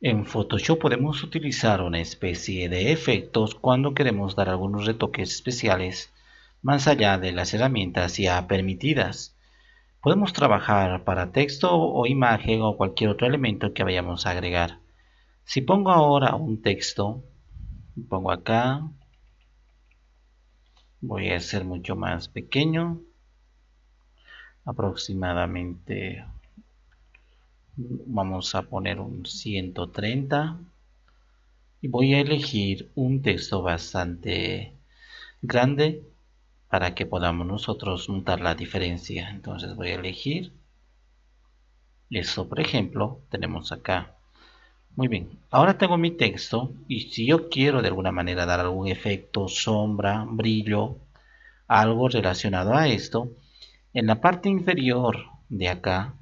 En Photoshop podemos utilizar una especie de efectos cuando queremos dar algunos retoques especiales más allá de las herramientas ya permitidas. Podemos trabajar para texto o imagen o cualquier otro elemento que vayamos a agregar. Si pongo ahora un texto, pongo acá, voy a hacer mucho más pequeño, aproximadamente vamos a poner un 130 y voy a elegir un texto bastante grande para que podamos nosotros notar la diferencia entonces voy a elegir esto por ejemplo tenemos acá muy bien ahora tengo mi texto y si yo quiero de alguna manera dar algún efecto sombra brillo algo relacionado a esto en la parte inferior de acá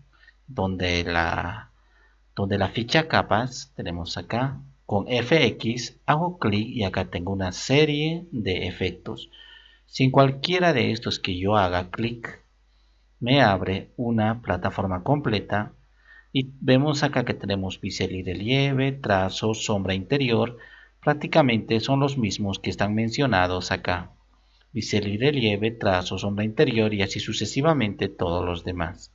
donde la, donde la ficha capas tenemos acá con fx hago clic y acá tengo una serie de efectos sin cualquiera de estos que yo haga clic me abre una plataforma completa y vemos acá que tenemos bisel y relieve, trazo, sombra interior prácticamente son los mismos que están mencionados acá bisel y relieve, trazo, sombra interior y así sucesivamente todos los demás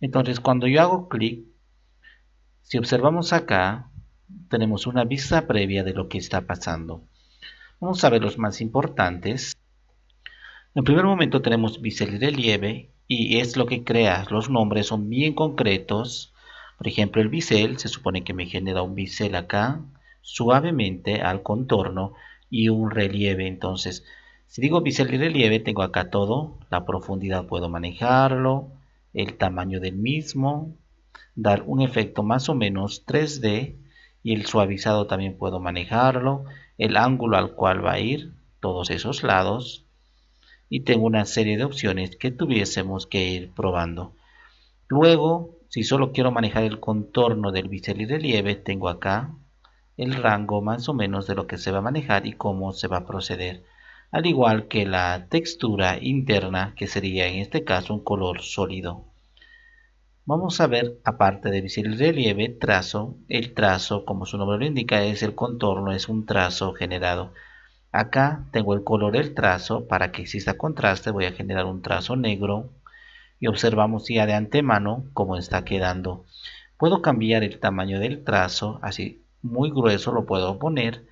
entonces, cuando yo hago clic, si observamos acá, tenemos una vista previa de lo que está pasando. Vamos a ver los más importantes. En primer momento tenemos bisel-relieve y y es lo que crea. Los nombres son bien concretos. Por ejemplo, el bisel se supone que me genera un bisel acá, suavemente al contorno y un relieve. Entonces, si digo bisel y relieve, tengo acá todo. La profundidad puedo manejarlo el tamaño del mismo, dar un efecto más o menos 3D y el suavizado también puedo manejarlo, el ángulo al cual va a ir, todos esos lados y tengo una serie de opciones que tuviésemos que ir probando. Luego, si solo quiero manejar el contorno del bisel y relieve tengo acá el rango más o menos de lo que se va a manejar y cómo se va a proceder. Al igual que la textura interna, que sería en este caso un color sólido. Vamos a ver, aparte de el relieve, trazo. El trazo, como su nombre lo indica, es el contorno, es un trazo generado. Acá tengo el color del trazo, para que exista contraste voy a generar un trazo negro. Y observamos ya de antemano cómo está quedando. Puedo cambiar el tamaño del trazo, así muy grueso lo puedo poner.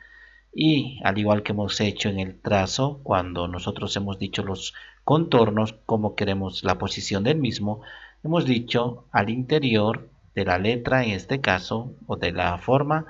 Y al igual que hemos hecho en el trazo, cuando nosotros hemos dicho los contornos, como queremos la posición del mismo, hemos dicho, al interior de la letra en este caso, o de la forma,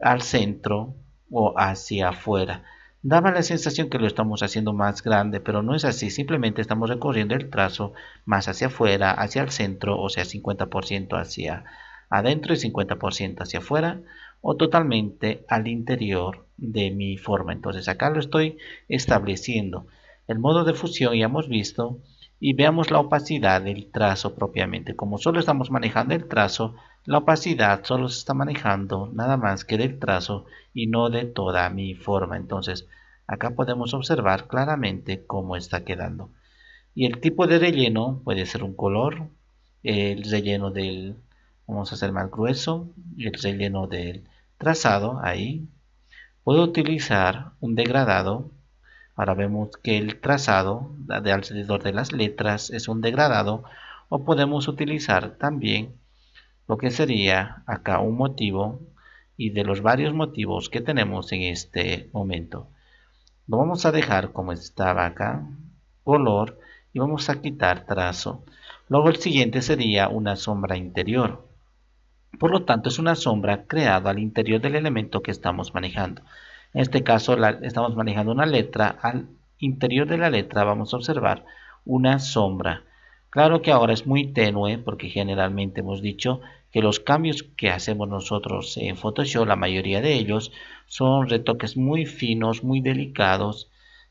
al centro o hacia afuera. Daba la sensación que lo estamos haciendo más grande, pero no es así, simplemente estamos recorriendo el trazo más hacia afuera, hacia el centro, o sea, 50% hacia adentro y 50% hacia afuera, o totalmente al interior de mi forma. Entonces acá lo estoy estableciendo. El modo de fusión ya hemos visto y veamos la opacidad del trazo propiamente. Como solo estamos manejando el trazo, la opacidad solo se está manejando nada más que del trazo y no de toda mi forma. Entonces, acá podemos observar claramente cómo está quedando. Y el tipo de relleno puede ser un color, el relleno del, vamos a hacer más grueso, el relleno del trazado, ahí. Puedo utilizar un degradado Ahora vemos que el trazado de alrededor de las letras es un degradado o podemos utilizar también lo que sería acá un motivo y de los varios motivos que tenemos en este momento. Lo vamos a dejar como estaba acá, color, y vamos a quitar trazo. Luego el siguiente sería una sombra interior. Por lo tanto es una sombra creada al interior del elemento que estamos manejando. En este caso estamos manejando una letra, al interior de la letra vamos a observar una sombra. Claro que ahora es muy tenue porque generalmente hemos dicho que los cambios que hacemos nosotros en Photoshop, la mayoría de ellos, son retoques muy finos, muy delicados,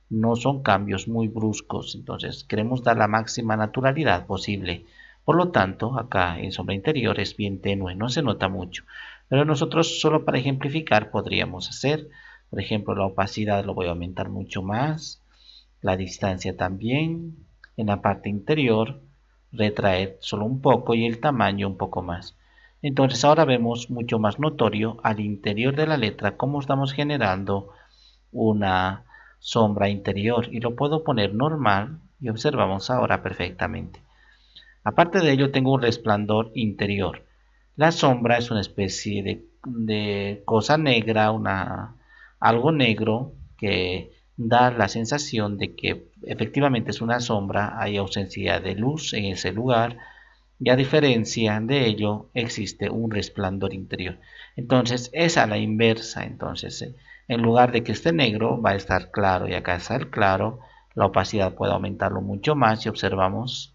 no son cambios muy bruscos, entonces queremos dar la máxima naturalidad posible. Por lo tanto, acá en sombra interior es bien tenue, no se nota mucho. Pero nosotros solo para ejemplificar podríamos hacer por ejemplo, la opacidad lo voy a aumentar mucho más. La distancia también. En la parte interior, retraer solo un poco y el tamaño un poco más. Entonces ahora vemos mucho más notorio al interior de la letra cómo estamos generando una sombra interior y lo puedo poner normal y observamos ahora perfectamente. Aparte de ello tengo un resplandor interior. La sombra es una especie de, de cosa negra, una algo negro que da la sensación de que efectivamente es una sombra, hay ausencia de luz en ese lugar y a diferencia de ello existe un resplandor interior. Entonces es a la inversa, entonces eh, en lugar de que esté negro va a estar claro y acá está el claro, la opacidad puede aumentarlo mucho más si observamos.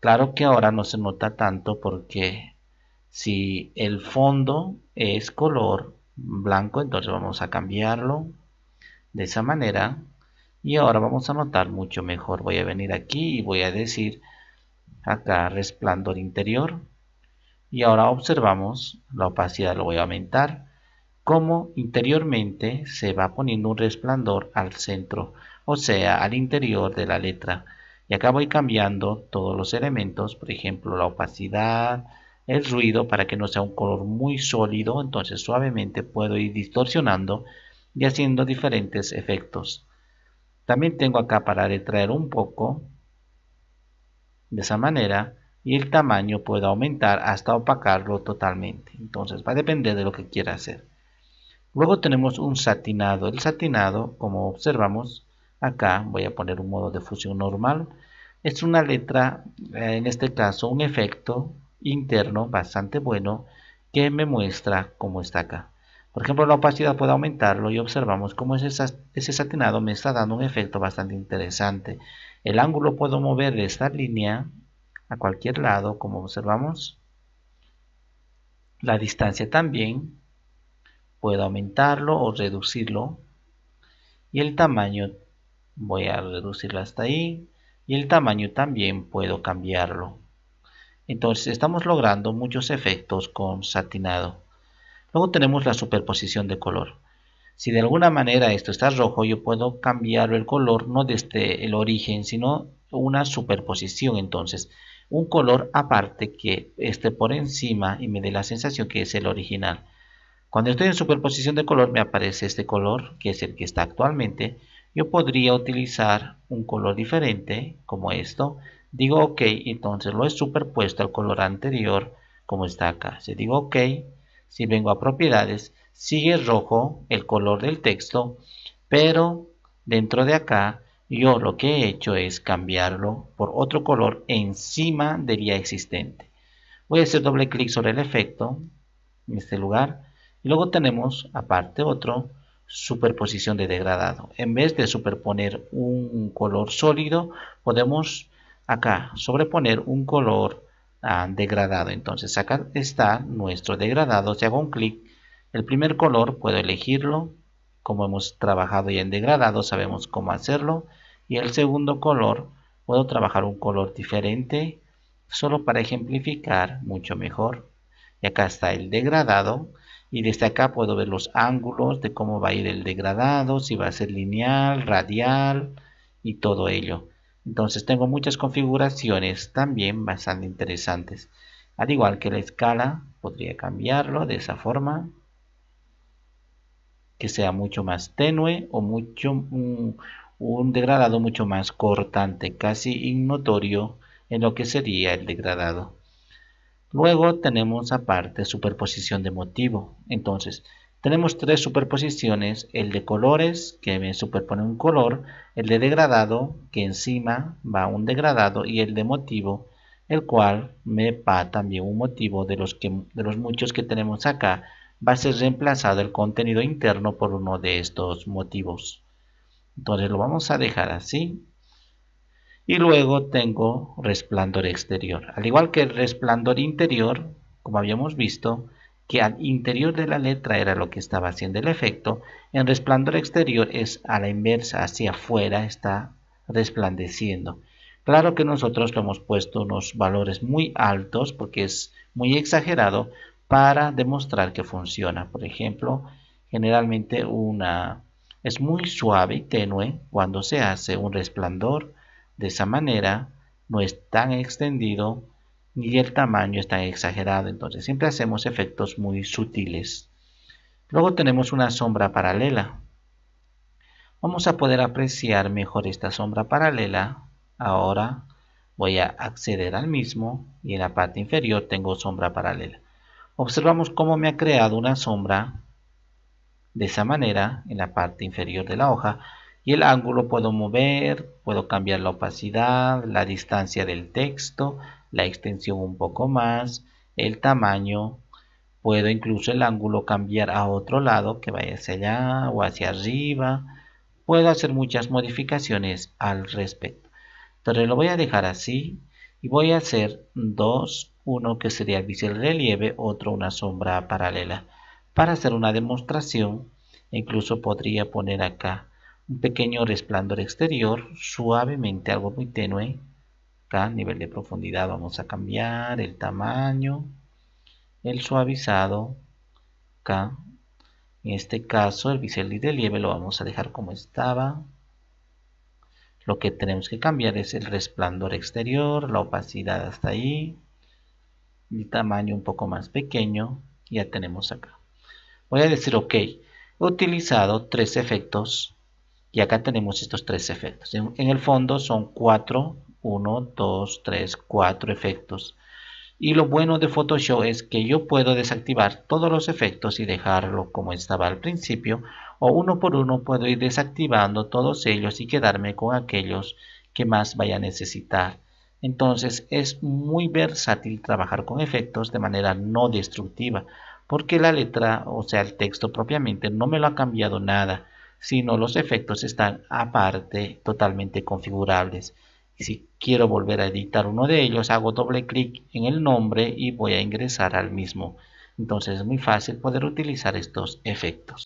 Claro que ahora no se nota tanto porque si el fondo es color blanco entonces vamos a cambiarlo de esa manera y ahora vamos a notar mucho mejor voy a venir aquí y voy a decir acá resplandor interior y ahora observamos la opacidad lo voy a aumentar como interiormente se va poniendo un resplandor al centro o sea al interior de la letra y acá voy cambiando todos los elementos por ejemplo la opacidad el ruido para que no sea un color muy sólido, entonces suavemente puedo ir distorsionando y haciendo diferentes efectos. También tengo acá para retraer un poco, de esa manera, y el tamaño puedo aumentar hasta opacarlo totalmente. Entonces va a depender de lo que quiera hacer. Luego tenemos un satinado. El satinado, como observamos, acá voy a poner un modo de fusión normal. Es una letra, eh, en este caso un efecto interno bastante bueno que me muestra cómo está acá. Por ejemplo, la opacidad puedo aumentarlo y observamos cómo ese, ese satinado me está dando un efecto bastante interesante. El ángulo puedo mover de esta línea a cualquier lado, como observamos. La distancia también. Puedo aumentarlo o reducirlo. Y el tamaño, voy a reducirlo hasta ahí. Y el tamaño también puedo cambiarlo. Entonces estamos logrando muchos efectos con satinado. Luego tenemos la superposición de color. Si de alguna manera esto está rojo, yo puedo cambiar el color no desde el origen, sino una superposición. Entonces, un color aparte que esté por encima y me dé la sensación que es el original. Cuando estoy en superposición de color me aparece este color, que es el que está actualmente. Yo podría utilizar un color diferente, como esto, digo ok, entonces lo he superpuesto al color anterior como está acá. Si digo ok, si vengo a propiedades, sigue rojo el color del texto, pero dentro de acá yo lo que he hecho es cambiarlo por otro color encima del ya existente. Voy a hacer doble clic sobre el efecto en este lugar y luego tenemos aparte otro superposición de degradado. En vez de superponer un color sólido podemos acá sobreponer un color ah, degradado entonces acá está nuestro degradado si hago un clic el primer color puedo elegirlo como hemos trabajado ya en degradado sabemos cómo hacerlo y el segundo color puedo trabajar un color diferente solo para ejemplificar mucho mejor y acá está el degradado y desde acá puedo ver los ángulos de cómo va a ir el degradado, si va a ser lineal, radial y todo ello. Entonces tengo muchas configuraciones también bastante interesantes. Al igual que la escala, podría cambiarlo de esa forma. Que sea mucho más tenue o mucho mm, un, degradado mucho más cortante, casi ignotorio en lo que sería el degradado. Luego tenemos aparte superposición de motivo. Entonces, tenemos tres superposiciones, el de colores, que me superpone un color, el de degradado, que encima va un degradado, y el de motivo, el cual me va también un motivo de los, que, de los muchos que tenemos acá, va a ser reemplazado el contenido interno por uno de estos motivos. Entonces lo vamos a dejar así. Y luego tengo resplandor exterior. Al igual que el resplandor interior, como habíamos visto, que al interior de la letra era lo que estaba haciendo el efecto, en resplandor exterior es a la inversa, hacia afuera está resplandeciendo. Claro que nosotros lo hemos puesto unos valores muy altos porque es muy exagerado para demostrar que funciona. Por ejemplo, generalmente una es muy suave y tenue cuando se hace un resplandor. De esa manera no es tan extendido ni el tamaño está exagerado, entonces siempre hacemos efectos muy sutiles. Luego tenemos una sombra paralela. Vamos a poder apreciar mejor esta sombra paralela. Ahora voy a acceder al mismo y en la parte inferior tengo sombra paralela. Observamos cómo me ha creado una sombra de esa manera en la parte inferior de la hoja y el ángulo puedo mover, puedo cambiar la opacidad, la distancia del texto, la extensión un poco más, el tamaño, puedo incluso el ángulo cambiar a otro lado que vaya hacia allá o hacia arriba, puedo hacer muchas modificaciones al respecto. Entonces lo voy a dejar así y voy a hacer dos, uno que sería el relieve, otro una sombra paralela. Para hacer una demostración, incluso podría poner acá un pequeño resplandor exterior, suavemente, algo muy tenue, nivel de profundidad vamos a cambiar el tamaño el suavizado acá en este caso el bisel y relieve lo vamos a dejar como estaba lo que tenemos que cambiar es el resplandor exterior la opacidad hasta ahí el tamaño un poco más pequeño ya tenemos acá voy a decir ok he utilizado tres efectos y acá tenemos estos tres efectos en, en el fondo son cuatro 1, 2, 3, 4 efectos. Y lo bueno de Photoshop es que yo puedo desactivar todos los efectos y dejarlo como estaba al principio o uno por uno puedo ir desactivando todos ellos y quedarme con aquellos que más vaya a necesitar. Entonces es muy versátil trabajar con efectos de manera no destructiva porque la letra, o sea el texto propiamente, no me lo ha cambiado nada, sino los efectos están aparte totalmente configurables. Si quiero volver a editar uno de ellos, hago doble clic en el nombre y voy a ingresar al mismo. Entonces es muy fácil poder utilizar estos efectos.